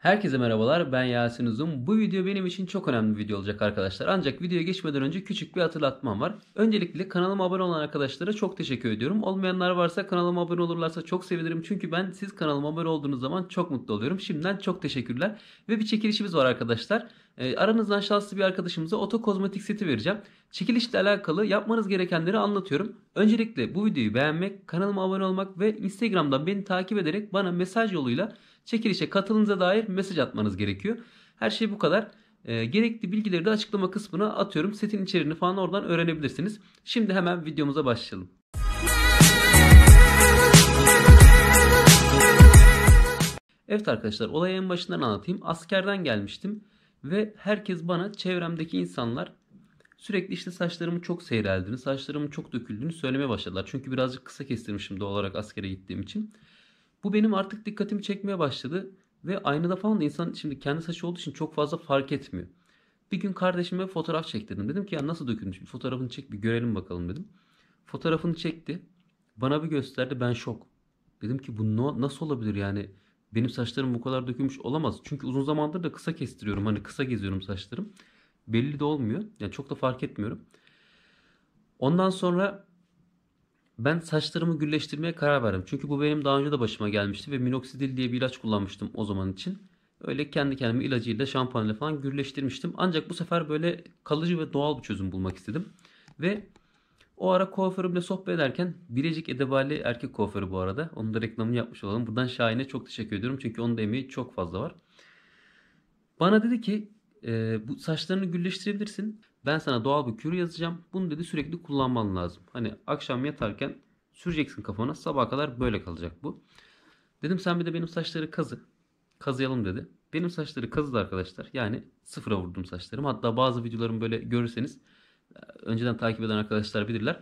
Herkese merhabalar ben Yasin Uzun. Bu video benim için çok önemli bir video olacak arkadaşlar. Ancak videoya geçmeden önce küçük bir hatırlatmam var. Öncelikle kanalıma abone olan arkadaşlara çok teşekkür ediyorum. Olmayanlar varsa kanalıma abone olurlarsa çok sevinirim. Çünkü ben siz kanalıma abone olduğunuz zaman çok mutlu oluyorum. Şimdiden çok teşekkürler. Ve bir çekilişimiz var arkadaşlar. Ee, aranızdan şanslı bir arkadaşımıza oto kozmetik seti vereceğim. Çekilişle alakalı yapmanız gerekenleri anlatıyorum. Öncelikle bu videoyu beğenmek, kanalıma abone olmak ve Instagram'dan beni takip ederek bana mesaj yoluyla çekilişe katılınıza dair mesaj atmanız gerekiyor. Her şey bu kadar. E, gerekli bilgileri de açıklama kısmına atıyorum. Setin içeriğini falan oradan öğrenebilirsiniz. Şimdi hemen videomuza başlayalım. Evet arkadaşlar olayı en başından anlatayım. Askerden gelmiştim ve herkes bana çevremdeki insanlar sürekli işte saçlarımın çok seyreldiğini, saçlarımın çok döküldüğünü söylemeye başladılar. Çünkü birazcık kısa kestirmişim doğal olarak askere gittiğim için. Bu benim artık dikkatimi çekmeye başladı. Ve aynada falan da insan şimdi kendi saçı olduğu için çok fazla fark etmiyor. Bir gün kardeşime fotoğraf çektirdim. Dedim ki ya nasıl dökülmüş bir fotoğrafını çek bir görelim bakalım dedim. Fotoğrafını çekti. Bana bir gösterdi ben şok. Dedim ki bu no, nasıl olabilir yani benim saçlarım bu kadar dökülmüş olamaz. Çünkü uzun zamandır da kısa kestiriyorum hani kısa geziyorum saçlarım. Belli de olmuyor. Yani çok da fark etmiyorum. Ondan sonra ben saçlarımı gülleştirmeye karar verdim. Çünkü bu benim daha önce de başıma gelmişti ve minoksidil diye bir ilaç kullanmıştım o zaman için. Öyle kendi kendime ilacıyla şampuanla falan gürleştirmiştim. Ancak bu sefer böyle kalıcı ve doğal bir çözüm bulmak istedim. Ve o ara kuaförümle sohbet ederken Bilecik Edebali erkek kuaförü bu arada. Onun da reklamını yapmış olalım. Buradan Şahin'e çok teşekkür ediyorum. Çünkü onun da emeği çok fazla var. Bana dedi ki e, bu saçlarını gülleştirebilirsin. Ben sana doğal bir kür yazacağım. Bunu dedi sürekli kullanman lazım. Hani akşam yatarken süreceksin kafana. Sabaha kadar böyle kalacak bu. Dedim sen bir de benim saçları kazı. Kazıyalım dedi. Benim saçları kazıdı arkadaşlar. Yani sıfıra vurdum saçlarım. Hatta bazı videolarımı böyle görürseniz e, önceden takip eden arkadaşlar bilirler.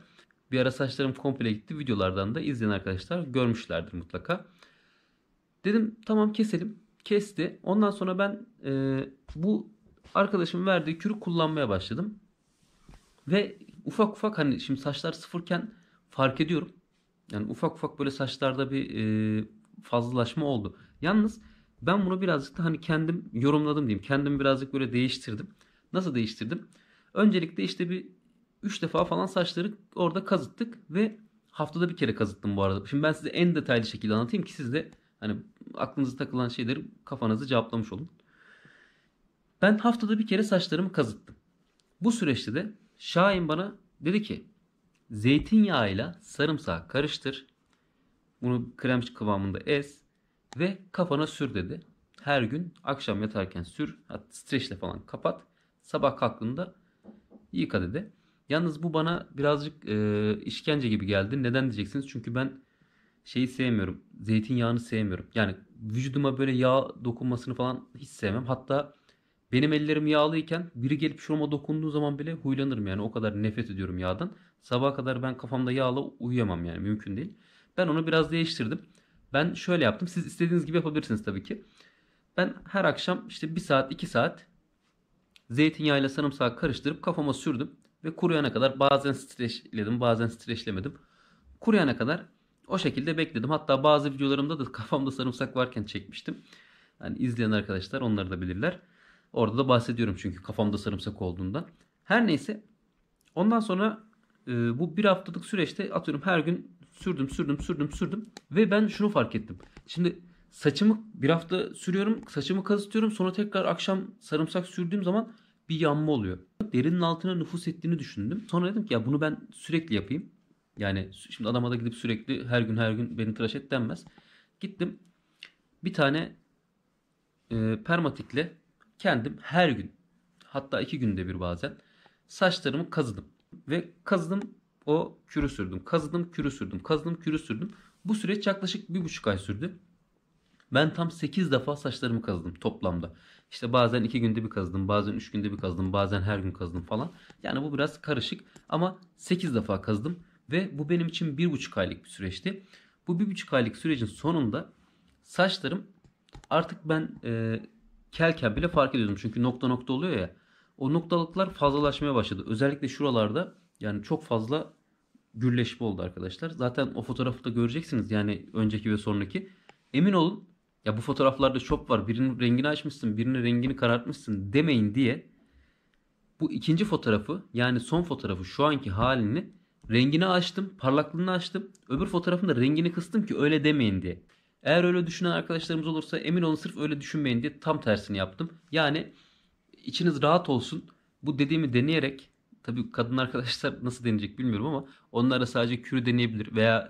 Bir ara saçlarım komple gitti. Videolardan da izleyen arkadaşlar görmüşlerdir mutlaka. Dedim tamam keselim. Kesti. Ondan sonra ben e, bu Arkadaşım verdiği kürü kullanmaya başladım. Ve ufak ufak hani şimdi saçlar sıfırken fark ediyorum. Yani ufak ufak böyle saçlarda bir e, fazlalaşma oldu. Yalnız ben bunu birazcık da hani kendim yorumladım diyeyim. Kendim birazcık böyle değiştirdim. Nasıl değiştirdim? Öncelikle işte bir 3 defa falan saçları orada kazıttık ve haftada bir kere kazıttım bu arada. Şimdi ben size en detaylı şekilde anlatayım ki siz de hani aklınıza takılan şeyleri kafanızı cevaplamış olun. Ben haftada bir kere saçlarımı kazıttım. Bu süreçte de Şahin bana dedi ki zeytinyağıyla sarımsağı karıştır. Bunu krem kıvamında ez ve kafana sür dedi. Her gün akşam yatarken sür, streçle falan kapat. Sabah kalktığında yıka dedi. Yalnız bu bana birazcık e, işkence gibi geldi. Neden diyeceksiniz? Çünkü ben şeyi sevmiyorum. Zeytinyağını sevmiyorum. Yani vücuduma böyle yağ dokunmasını falan hiç sevmem. Hatta benim ellerim yağlıyken biri gelip şurama dokunduğu zaman bile huylanırım yani o kadar nefret ediyorum yağdan. Sabaha kadar ben kafamda yağla uyuyamam yani mümkün değil. Ben onu biraz değiştirdim. Ben şöyle yaptım. Siz istediğiniz gibi yapabilirsiniz tabii ki. Ben her akşam işte 1 saat 2 saat zeytinyağıyla sarımsağı karıştırıp kafama sürdüm. Ve kuruyana kadar bazen streçledim bazen streçlemedim. Kuruyana kadar o şekilde bekledim. Hatta bazı videolarımda da kafamda sarımsak varken çekmiştim. Yani izleyen arkadaşlar onları da bilirler. Orada da bahsediyorum çünkü kafamda sarımsak olduğundan. Her neyse ondan sonra e, bu bir haftalık süreçte atıyorum her gün sürdüm sürdüm sürdüm sürdüm ve ben şunu fark ettim. Şimdi saçımı bir hafta sürüyorum saçımı kazıtıyorum sonra tekrar akşam sarımsak sürdüğüm zaman bir yanma oluyor. Derinin altına nüfus ettiğini düşündüm. Sonra dedim ki ya bunu ben sürekli yapayım. Yani şimdi adama da gidip sürekli her gün her gün beni tıraş et denmez. Gittim bir tane e, permatikle kendim her gün hatta iki günde bir bazen saçlarımı kazıdım. Ve kazıdım o kürü sürdüm. Kazıdım kürü sürdüm. Kazıdım kürü sürdüm. Bu süreç yaklaşık bir buçuk ay sürdü. Ben tam 8 defa saçlarımı kazıdım toplamda. İşte bazen 2 günde bir kazıdım, bazen 3 günde bir kazıdım, bazen her gün kazıdım falan. Yani bu biraz karışık ama 8 defa kazdım ve bu benim için 1,5 aylık bir süreçti. Bu 1,5 aylık sürecin sonunda saçlarım artık ben kelken bile fark ediyordum. Çünkü nokta nokta oluyor ya. O noktalıklar fazlalaşmaya başladı. Özellikle şuralarda yani çok fazla gürleşme oldu arkadaşlar. Zaten o fotoğrafı da göreceksiniz yani önceki ve sonraki. Emin olun ya bu fotoğraflarda çok var birinin rengini açmışsın birinin rengini karartmışsın demeyin diye bu ikinci fotoğrafı yani son fotoğrafı şu anki halini rengini açtım parlaklığını açtım öbür fotoğrafında rengini kıstım ki öyle demeyin diye. Eğer öyle düşünen arkadaşlarımız olursa emin olun sırf öyle düşünmeyin diye tam tersini yaptım. Yani içiniz rahat olsun. Bu dediğimi deneyerek tabii kadın arkadaşlar nasıl deneyecek bilmiyorum ama onlara sadece kürü deneyebilir veya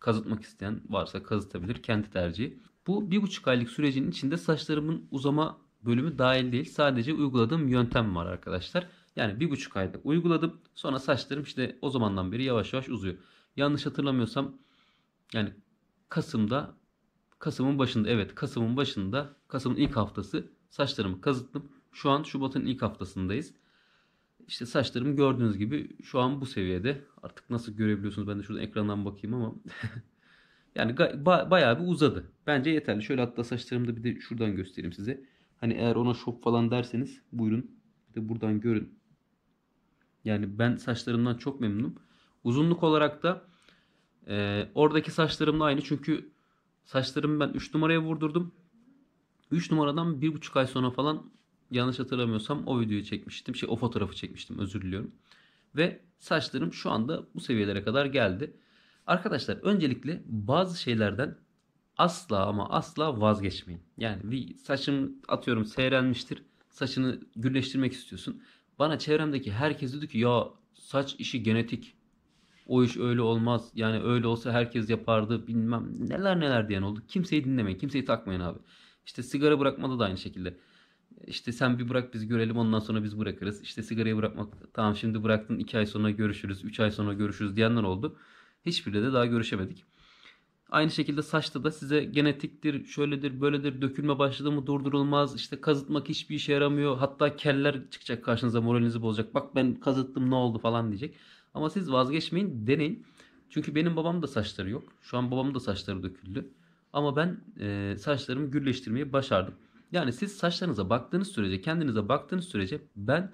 kazıtmak isteyen varsa kazıtabilir. Kendi tercihi. Bu bir buçuk aylık sürecin içinde saçlarımın uzama bölümü dahil değil. Sadece uyguladığım yöntem var arkadaşlar. Yani bir buçuk ayda uyguladım. Sonra saçlarım işte o zamandan beri yavaş yavaş uzuyor. Yanlış hatırlamıyorsam yani Kasım'da Kasım'ın başında evet Kasım'ın başında Kasım'ın ilk haftası saçlarımı kazıttım. Şu an Şubat'ın ilk haftasındayız. İşte saçlarım gördüğünüz gibi şu an bu seviyede. Artık nasıl görebiliyorsunuz ben de şuradan ekrandan bakayım ama yani ba- bayağı bir uzadı. Bence yeterli. Şöyle hatta saçlarımı da bir de şuradan göstereyim size. Hani eğer ona şop falan derseniz buyurun. Bir de buradan görün. Yani ben saçlarımdan çok memnunum. Uzunluk olarak da e, oradaki saçlarımla aynı çünkü Saçlarımı ben 3 numaraya vurdurdum. 3 numaradan 1,5 ay sonra falan yanlış hatırlamıyorsam o videoyu çekmiştim. Şey o fotoğrafı çekmiştim özür diliyorum. Ve saçlarım şu anda bu seviyelere kadar geldi. Arkadaşlar öncelikle bazı şeylerden asla ama asla vazgeçmeyin. Yani bir saçım atıyorum seyrelmiştir. Saçını gülleştirmek istiyorsun. Bana çevremdeki herkes dedi ki ya saç işi genetik o iş öyle olmaz yani öyle olsa herkes yapardı bilmem neler neler diyen oldu. Kimseyi dinlemeyin kimseyi takmayın abi. İşte sigara bırakmada da aynı şekilde. İşte sen bir bırak biz görelim ondan sonra biz bırakırız. İşte sigarayı bırakmak tamam şimdi bıraktın 2 ay sonra görüşürüz 3 ay sonra görüşürüz diyenler oldu. Hiçbiriyle de daha görüşemedik. Aynı şekilde saçta da size genetiktir, şöyledir, böyledir, dökülme başladı mı durdurulmaz, işte kazıtmak hiçbir işe yaramıyor. Hatta keller çıkacak karşınıza moralinizi bozacak. Bak ben kazıttım ne oldu falan diyecek. Ama siz vazgeçmeyin deneyin. Çünkü benim babam da saçları yok. Şu an babamın da saçları döküldü. Ama ben e, saçlarımı gürleştirmeyi başardım. Yani siz saçlarınıza baktığınız sürece, kendinize baktığınız sürece ben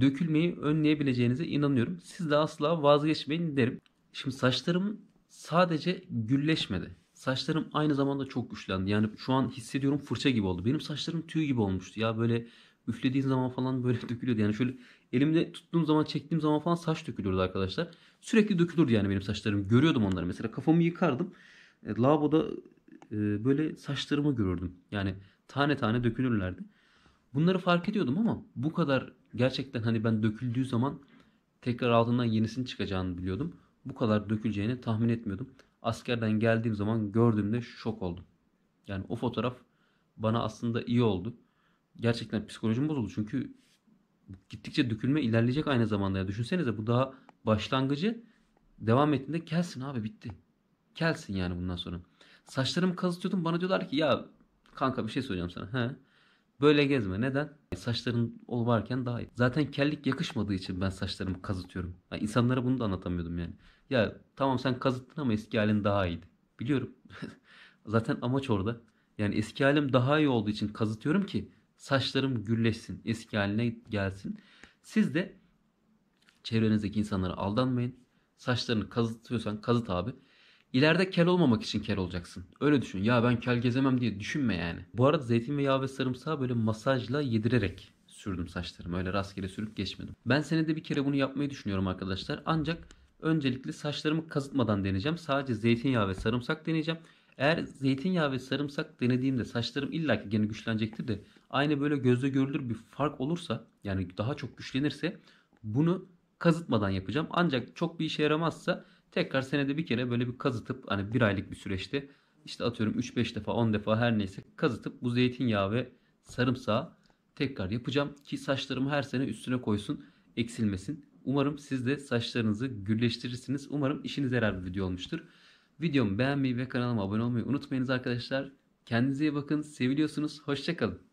dökülmeyi önleyebileceğinize inanıyorum. Siz de asla vazgeçmeyin derim. Şimdi saçlarım sadece gülleşmedi. Saçlarım aynı zamanda çok güçlendi. Yani şu an hissediyorum fırça gibi oldu. Benim saçlarım tüy gibi olmuştu. Ya böyle üflediğin zaman falan böyle dökülüyordu. Yani şöyle elimde tuttuğum zaman çektiğim zaman falan saç dökülüyordu arkadaşlar. Sürekli dökülürdü yani benim saçlarım. Görüyordum onları mesela kafamı yıkardım. E, lavaboda e, böyle saçlarımı görürdüm. Yani tane tane dökülürlerdi. Bunları fark ediyordum ama bu kadar gerçekten hani ben döküldüğü zaman tekrar altından yenisini çıkacağını biliyordum. Bu kadar döküleceğini tahmin etmiyordum. Askerden geldiğim zaman gördüğümde şok oldum. Yani o fotoğraf bana aslında iyi oldu gerçekten psikolojim bozuldu. Çünkü gittikçe dökülme ilerleyecek aynı zamanda. Ya düşünsenize bu daha başlangıcı devam ettiğinde kelsin abi bitti. Kelsin yani bundan sonra. Saçlarımı kazıtıyordum bana diyorlar ki ya kanka bir şey söyleyeceğim sana. He. Böyle gezme. Neden? Saçların ol varken daha iyi. Zaten kellik yakışmadığı için ben saçlarımı kazıtıyorum. Yani insanlara bunu da anlatamıyordum yani. Ya tamam sen kazıttın ama eski halin daha iyiydi. Biliyorum. Zaten amaç orada. Yani eski halim daha iyi olduğu için kazıtıyorum ki Saçlarım gülleşsin, eski haline gelsin. Siz de çevrenizdeki insanlara aldanmayın. Saçlarını kazıtıyorsan kazıt abi. İleride kel olmamak için kel olacaksın. Öyle düşün. Ya ben kel gezemem diye düşünme yani. Bu arada zeytin ve yağ ve sarımsağı böyle masajla yedirerek sürdüm saçlarımı. Öyle rastgele sürüp geçmedim. Ben senede bir kere bunu yapmayı düşünüyorum arkadaşlar. Ancak öncelikle saçlarımı kazıtmadan deneyeceğim. Sadece zeytinyağı ve sarımsak deneyeceğim. Eğer zeytinyağı ve sarımsak denediğimde saçlarım illaki gene güçlenecektir de aynı böyle gözle görülür bir fark olursa yani daha çok güçlenirse bunu kazıtmadan yapacağım. Ancak çok bir işe yaramazsa tekrar senede bir kere böyle bir kazıtıp hani bir aylık bir süreçte işte atıyorum 3-5 defa 10 defa her neyse kazıtıp bu zeytinyağı ve sarımsağı tekrar yapacağım ki saçlarımı her sene üstüne koysun eksilmesin. Umarım siz de saçlarınızı gülleştirirsiniz. Umarım işinize yarar bir video olmuştur. Videomu beğenmeyi ve kanalıma abone olmayı unutmayınız arkadaşlar. Kendinize iyi bakın. Seviliyorsunuz. Hoşçakalın.